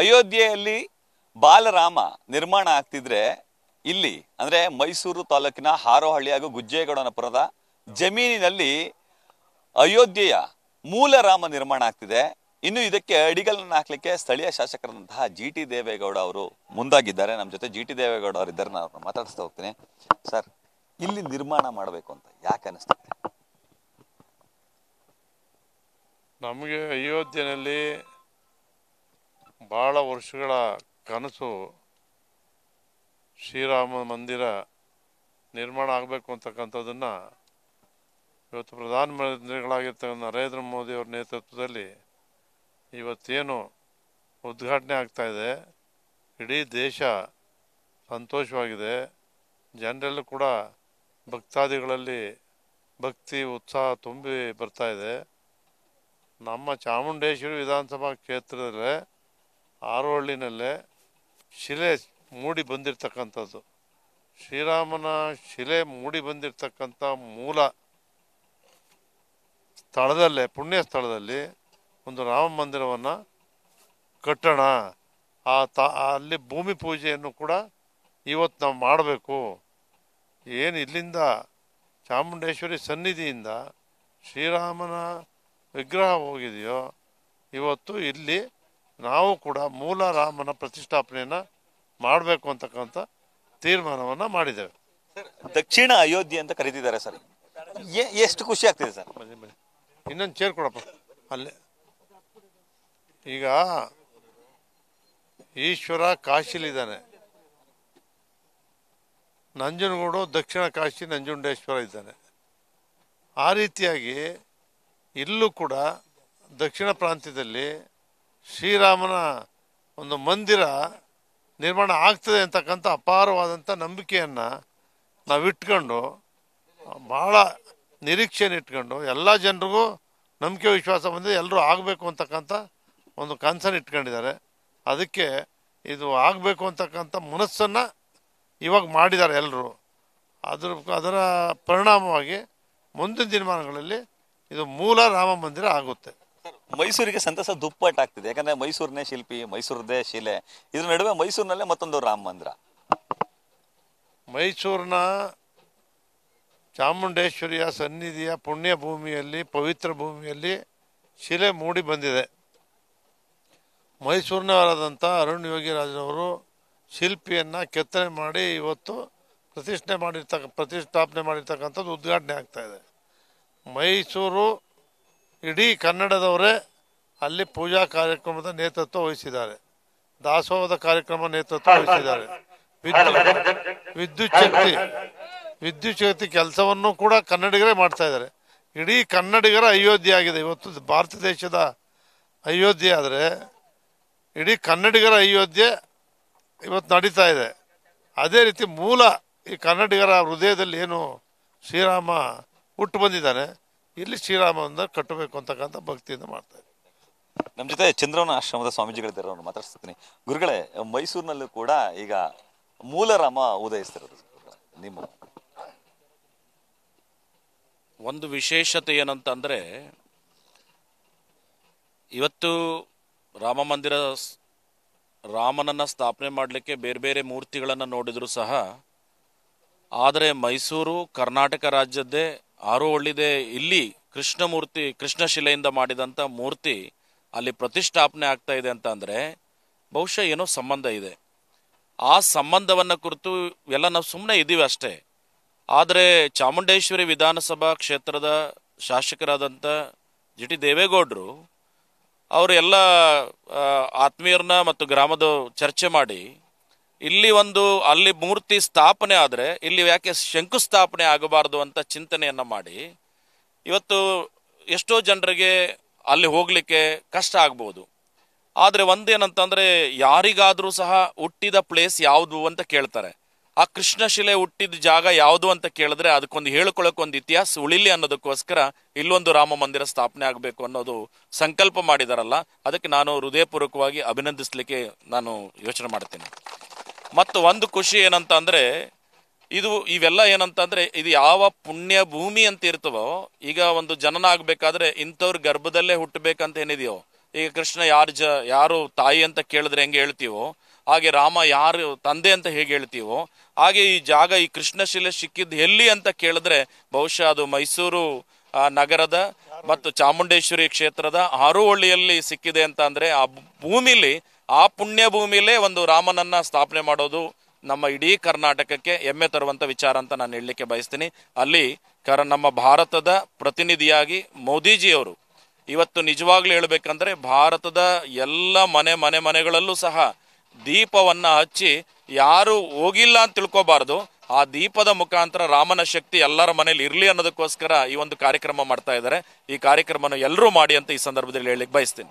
ಅಯೋಧ್ಯೆಯಲ್ಲಿ ಬಾಲರಾಮ ನಿರ್ಮಾಣ ಆಗ್ತಿದ್ರೆ ಇಲ್ಲಿ ಅಂದ್ರೆ ಮೈಸೂರು ತಾಲೂಕಿನ ಹಾರೋಹಳ್ಳಿ ಹಾಗೂ ಗುಜ್ಜೇಗೌಡನಪುರದ ಜಮೀನಿನಲ್ಲಿ ಅಯೋಧ್ಯೆಯ ಮೂಲ ರಾಮ ನಿರ್ಮಾಣ ಆಗ್ತಿದೆ ಇನ್ನು ಇದಕ್ಕೆ ಅಡಿಗಲನ್ನು ಹಾಕ್ಲಿಕ್ಕೆ ಸ್ಥಳೀಯ ಶಾಸಕರಂತಹ ಜಿ ಟಿ ದೇವೇಗೌಡ ಅವರು ಮುಂದಾಗಿದ್ದಾರೆ ನಮ್ಮ ಜೊತೆ ಜಿ ಟಿ ದೇವೇಗೌಡ ಅವರು ಇದ್ದಾರೆ ನಾನು ಮಾತಾಡಿಸ್ತಾ ಹೋಗ್ತೀನಿ ಸರ್ ಇಲ್ಲಿ ನಿರ್ಮಾಣ ಮಾಡಬೇಕು ಅಂತ ಯಾಕೆ ಅನಿಸ್ತದೆ ನಮಗೆ ಅಯೋಧ್ಯೆಯಲ್ಲಿ ಭಾಳ ವರ್ಷಗಳ ಕನಸು ಶ್ರೀರಾಮ ಮಂದಿರ ನಿರ್ಮಾಣ ಆಗಬೇಕು ಅಂತಕ್ಕಂಥದ್ದನ್ನು ಇವತ್ತು ಪ್ರಧಾನಮಂತ್ರಿಗಳಾಗಿರ್ತಕ್ಕಂಥ ನರೇಂದ್ರ ಮೋದಿಯವ್ರ ನೇತೃತ್ವದಲ್ಲಿ ಇವತ್ತೇನು ಉದ್ಘಾಟನೆ ಆಗ್ತಾಯಿದೆ ಇಡೀ ದೇಶ ಸಂತೋಷವಾಗಿದೆ ಜನರಲ್ಲೂ ಕೂಡ ಭಕ್ತಾದಿಗಳಲ್ಲಿ ಭಕ್ತಿ ಉತ್ಸಾಹ ತುಂಬಿ ಬರ್ತಾ ಇದೆ ನಮ್ಮ ಚಾಮುಂಡೇಶ್ವರಿ ವಿಧಾನಸಭಾ ಕ್ಷೇತ್ರದಲ್ಲೇ ಆರೋಳಿನಲ್ಲೇ ಶಿಲೆ ಮೂಡಿ ಬಂದಿರತಕ್ಕಂಥದ್ದು ಶ್ರೀರಾಮನ ಶಿಲೆ ಮೂಡಿ ಬಂದಿರತಕ್ಕಂಥ ಮೂಲ ಸ್ಥಳದಲ್ಲೇ ಪುಣ್ಯ ಸ್ಥಳದಲ್ಲಿ ಒಂದು ರಾಮ ಮಂದಿರವನ್ನು ಕಟ್ಟೋಣ ಆ ತ ಅಲ್ಲಿ ಭೂಮಿ ಪೂಜೆಯನ್ನು ಕೂಡ ಇವತ್ತು ನಾವು ಮಾಡಬೇಕು ಏನು ಇಲ್ಲಿಂದ ಚಾಮುಂಡೇಶ್ವರಿ ಸನ್ನಿಧಿಯಿಂದ ಶ್ರೀರಾಮನ ವಿಗ್ರಹ ಹೋಗಿದೆಯೋ ಇವತ್ತು ಇಲ್ಲಿ ನಾವು ಕೂಡ ಮೂಲ ರಾಮನ ಪ್ರತಿಷ್ಠಾಪನೆಯನ್ನು ಮಾಡಬೇಕು ಅಂತಕ್ಕಂಥ ತೀರ್ಮಾನವನ್ನು ಮಾಡಿದ್ದೇವೆ ದಕ್ಷಿಣ ಅಯೋಧ್ಯೆ ಅಂತ ಕರೀತಿದ್ದಾರೆ ಸರ್ ಎಷ್ಟು ಖುಷಿ ಆಗ್ತಿದೆ ಸರ್ ಇನ್ನೊಂದು ಚೇರ್ ಕೊಡಪ್ಪ ಅಲ್ಲೇ ಈಗ ಈಶ್ವರ ಇದ್ದಾನೆ ನಂಜನಗೂಡು ದಕ್ಷಿಣ ಕಾಶಿ ನಂಜುಂಡೇಶ್ವರ ಇದ್ದಾನೆ ಆ ರೀತಿಯಾಗಿ ಇಲ್ಲೂ ಕೂಡ ದಕ್ಷಿಣ ಪ್ರಾಂತ್ಯದಲ್ಲಿ ಶ್ರೀರಾಮನ ಒಂದು ಮಂದಿರ ನಿರ್ಮಾಣ ಆಗ್ತದೆ ಅಂತಕ್ಕಂಥ ಅಪಾರವಾದಂಥ ನಂಬಿಕೆಯನ್ನು ನಾವಿಟ್ಕೊಂಡು ಭಾಳ ನಿರೀಕ್ಷೆಯನ್ನು ಇಟ್ಕೊಂಡು ಎಲ್ಲ ಜನರಿಗೂ ನಂಬಿಕೆ ವಿಶ್ವಾಸ ಬಂದರೆ ಎಲ್ಲರೂ ಆಗಬೇಕು ಅಂತಕ್ಕಂಥ ಒಂದು ಕನಸನ್ನು ಇಟ್ಕೊಂಡಿದ್ದಾರೆ ಅದಕ್ಕೆ ಇದು ಆಗಬೇಕು ಅಂತಕ್ಕಂಥ ಮನಸ್ಸನ್ನು ಇವಾಗ ಮಾಡಿದ್ದಾರೆ ಎಲ್ಲರೂ ಅದ್ರ ಅದರ ಪರಿಣಾಮವಾಗಿ ಮುಂದಿನ ದಿನಮಾನಗಳಲ್ಲಿ ಇದು ಮೂಲ ರಾಮ ಮಂದಿರ ಆಗುತ್ತೆ ಮೈಸೂರಿಗೆ ಸಂತಸ ದುಪ್ಪಟ್ಟಾಗ್ತಿದೆ ಯಾಕಂದ್ರೆ ಮೈಸೂರನೇ ಶಿಲ್ಪಿ ಮೈಸೂರದೇ ಶಿಲೆ ಇದ್ರ ನಡುವೆ ಮೈಸೂರಿನಲ್ಲೇ ಮತ್ತೊಂದು ರಾಮ ಮಂದಿರ ಮೈಸೂರಿನ ಚಾಮುಂಡೇಶ್ವರಿಯ ಸನ್ನಿಧಿಯ ಪುಣ್ಯ ಭೂಮಿಯಲ್ಲಿ ಪವಿತ್ರ ಭೂಮಿಯಲ್ಲಿ ಶಿಲೆ ಮೂಡಿ ಬಂದಿದೆ ಮೈಸೂರಿನವರಾದಂಥ ಅರುಣ್ ಯೋಗಿರಾಜನವರು ಶಿಲ್ಪಿಯನ್ನು ಕೆತ್ತನೆ ಮಾಡಿ ಇವತ್ತು ಪ್ರತಿಷ್ಠೆ ಮಾಡಿರ್ತಕ್ಕ ಪ್ರತಿಷ್ಠಾಪನೆ ಮಾಡಿರ್ತಕ್ಕಂಥದ್ದು ಉದ್ಘಾಟನೆ ಆಗ್ತಾ ಇದೆ ಮೈಸೂರು ಇಡೀ ಕನ್ನಡದವರೇ ಅಲ್ಲಿ ಪೂಜಾ ಕಾರ್ಯಕ್ರಮದ ನೇತೃತ್ವ ವಹಿಸಿದ್ದಾರೆ ದಾಸೋಹದ ಕಾರ್ಯಕ್ರಮ ನೇತೃತ್ವ ವಹಿಸಿದ್ದಾರೆ ವಿದ್ಯುತ್ ವಿದ್ಯುತ್ ವಿದ್ಯುತ್ ಕೆಲಸವನ್ನು ಕೂಡ ಕನ್ನಡಿಗರೇ ಮಾಡ್ತಾ ಇದ್ದಾರೆ ಇಡೀ ಕನ್ನಡಿಗರ ಅಯೋಧ್ಯೆ ಆಗಿದೆ ಇವತ್ತು ಭಾರತ ದೇಶದ ಅಯೋಧ್ಯೆ ಆದರೆ ಇಡೀ ಕನ್ನಡಿಗರ ಅಯೋಧ್ಯೆ ಇವತ್ತು ನಡೀತಾ ಇದೆ ಅದೇ ರೀತಿ ಮೂಲ ಈ ಕನ್ನಡಿಗರ ಹೃದಯದಲ್ಲಿ ಏನು ಶ್ರೀರಾಮ ಹುಟ್ಟು ಬಂದಿದ್ದಾನೆ ಇಲ್ಲಿ ಶ್ರೀರಾಮ ಕಟ್ಟಬೇಕು ಅಂತಕ್ಕಂಥ ಭಕ್ತಿಯಿಂದ ಮಾಡ್ತಾರೆ ನಮ್ಮ ಜೊತೆ ಚಂದ್ರವನ ಆಶ್ರಮದ ಸ್ವಾಮೀಜಿಗಳಿದ್ದಾರೆ ಮಾತಾಡ್ಸ್ತೀನಿ ಗುರುಗಳೇ ಮೈಸೂರಿನಲ್ಲೂ ಕೂಡ ಈಗ ಮೂಲರಾಮ ಉದಯಿಸ್ತಿರೋದು ನಿಮ್ಮ ಒಂದು ವಿಶೇಷತೆ ಏನಂತಂದ್ರೆ ಇವತ್ತು ರಾಮ ಮಂದಿರ ರಾಮನನ್ನ ಸ್ಥಾಪನೆ ಮಾಡಲಿಕ್ಕೆ ಬೇರೆ ಬೇರೆ ಮೂರ್ತಿಗಳನ್ನು ನೋಡಿದ್ರು ಸಹ ಆದರೆ ಮೈಸೂರು ಕರ್ನಾಟಕ ರಾಜ್ಯದ್ದೇ ಆರು ಒಳ್ಳಿದೆ ಇಲ್ಲಿ ಕೃಷ್ಣಮೂರ್ತಿ ಕೃಷ್ಣಶಿಲೆಯಿಂದ ಮಾಡಿದಂಥ ಮೂರ್ತಿ ಅಲ್ಲಿ ಪ್ರತಿಷ್ಠಾಪನೆ ಆಗ್ತಾ ಇದೆ ಅಂತ ಅಂದರೆ ಬಹುಶಃ ಏನೋ ಸಂಬಂಧ ಇದೆ ಆ ಸಂಬಂಧವನ್ನು ಕುರಿತು ಎಲ್ಲ ನಾವು ಸುಮ್ಮನೆ ಇದ್ದೀವಿ ಅಷ್ಟೇ ಆದರೆ ಚಾಮುಂಡೇಶ್ವರಿ ವಿಧಾನಸಭಾ ಕ್ಷೇತ್ರದ ಶಾಸಕರಾದಂಥ ಜಿ ಟಿ ದೇವೇಗೌಡರು ಅವರು ಎಲ್ಲ ಆತ್ಮೀಯರನ್ನ ಮತ್ತು ಗ್ರಾಮದ ಚರ್ಚೆ ಮಾಡಿ ಇಲ್ಲಿ ಒಂದು ಅಲ್ಲಿ ಮೂರ್ತಿ ಸ್ಥಾಪನೆ ಆದರೆ ಇಲ್ಲಿ ಯಾಕೆ ಶಂಕುಸ್ಥಾಪನೆ ಆಗಬಾರದು ಅಂತ ಚಿಂತನೆಯನ್ನು ಮಾಡಿ ಇವತ್ತು ಎಷ್ಟೋ ಜನರಿಗೆ ಅಲ್ಲಿ ಹೋಗಲಿಕ್ಕೆ ಕಷ್ಟ ಆಗ್ಬೋದು ಆದರೆ ಒಂದೇನಂತಂದ್ರೆ ಯಾರಿಗಾದರೂ ಸಹ ಹುಟ್ಟಿದ ಪ್ಲೇಸ್ ಯಾವುದು ಅಂತ ಕೇಳ್ತಾರೆ ಆ ಕೃಷ್ಣಶಿಲೆ ಹುಟ್ಟಿದ ಜಾಗ ಯಾವುದು ಅಂತ ಕೇಳಿದ್ರೆ ಅದಕ್ಕೊಂದು ಹೇಳ್ಕೊಳ್ಳೋಕೆ ಒಂದು ಇತಿಹಾಸ ಉಳಿಲಿ ಅನ್ನೋದಕ್ಕೋಸ್ಕರ ಇಲ್ಲೊಂದು ರಾಮ ಮಂದಿರ ಸ್ಥಾಪನೆ ಆಗಬೇಕು ಅನ್ನೋದು ಸಂಕಲ್ಪ ಮಾಡಿದಾರಲ್ಲ ಅದಕ್ಕೆ ನಾನು ಹೃದಯಪೂರ್ವಕವಾಗಿ ಅಭಿನಂದಿಸ್ಲಿಕ್ಕೆ ನಾನು ಯೋಚನೆ ಮಾಡ್ತೇನೆ ಮತ್ತು ಒಂದು ಖುಷಿ ಏನಂತ ಅಂದರೆ ಇದು ಇವೆಲ್ಲ ಏನಂತಂದ್ರೆ ಇದು ಯಾವ ಪುಣ್ಯ ಭೂಮಿ ಅಂತ ಇರ್ತವೋ ಈಗ ಒಂದು ಜನನ ಆಗಬೇಕಾದ್ರೆ ಇಂಥವ್ರ ಗರ್ಭದಲ್ಲೇ ಹುಟ್ಟಬೇಕಂತ ಏನಿದೆಯೋ ಈಗ ಕೃಷ್ಣ ಯಾರು ಜ ಯಾರು ತಾಯಿ ಅಂತ ಕೇಳಿದ್ರೆ ಹೆಂಗೆ ಹೇಳ್ತೀವೋ ಹಾಗೆ ರಾಮ ಯಾರು ತಂದೆ ಅಂತ ಹೇಗೆ ಹೇಳ್ತೀವೋ ಹಾಗೆ ಈ ಜಾಗ ಈ ಕೃಷ್ಣಶಿಲೆ ಸಿಕ್ಕಿದ್ದು ಎಲ್ಲಿ ಅಂತ ಕೇಳಿದ್ರೆ ಬಹುಶಃ ಅದು ಮೈಸೂರು ನಗರದ ಮತ್ತು ಚಾಮುಂಡೇಶ್ವರಿ ಕ್ಷೇತ್ರದ ಆರುಹಳ್ಳಿಯಲ್ಲಿ ಸಿಕ್ಕಿದೆ ಅಂತ ಆ ಭೂಮಿಲಿ ಆ ಪುಣ್ಯ ಭೂಮಿಲೇ ಒಂದು ರಾಮನನ್ನ ಸ್ಥಾಪನೆ ಮಾಡೋದು ನಮ್ಮ ಇಡೀ ಕರ್ನಾಟಕಕ್ಕೆ ಹೆಮ್ಮೆ ತರುವಂತ ವಿಚಾರ ಅಂತ ನಾನು ಹೇಳಲಿಕ್ಕೆ ಬಯಸ್ತೀನಿ ಅಲ್ಲಿ ಕರ ನಮ್ಮ ಭಾರತದ ಪ್ರತಿನಿಧಿಯಾಗಿ ಮೋದಿಜಿಯವರು ಇವತ್ತು ನಿಜವಾಗ್ಲೂ ಹೇಳಬೇಕಂದ್ರೆ ಭಾರತದ ಎಲ್ಲ ಮನೆ ಮನೆ ಮನೆಗಳಲ್ಲೂ ಸಹ ದೀಪವನ್ನ ಹಚ್ಚಿ ಯಾರು ಹೋಗಿಲ್ಲ ಅಂತ ತಿಳ್ಕೋಬಾರ್ದು ಆ ದೀಪದ ಮುಖಾಂತರ ರಾಮನ ಶಕ್ತಿ ಎಲ್ಲರ ಮನೇಲಿ ಇರಲಿ ಅನ್ನೋದಕ್ಕೋಸ್ಕರ ಈ ಒಂದು ಕಾರ್ಯಕ್ರಮ ಮಾಡ್ತಾ ಇದ್ದಾರೆ ಈ ಕಾರ್ಯಕ್ರಮವನ್ನು ಎಲ್ಲರೂ ಮಾಡಿ ಅಂತ ಈ ಸಂದರ್ಭದಲ್ಲಿ ಹೇಳಲಿಕ್ಕೆ ಬಯಸ್ತೀನಿ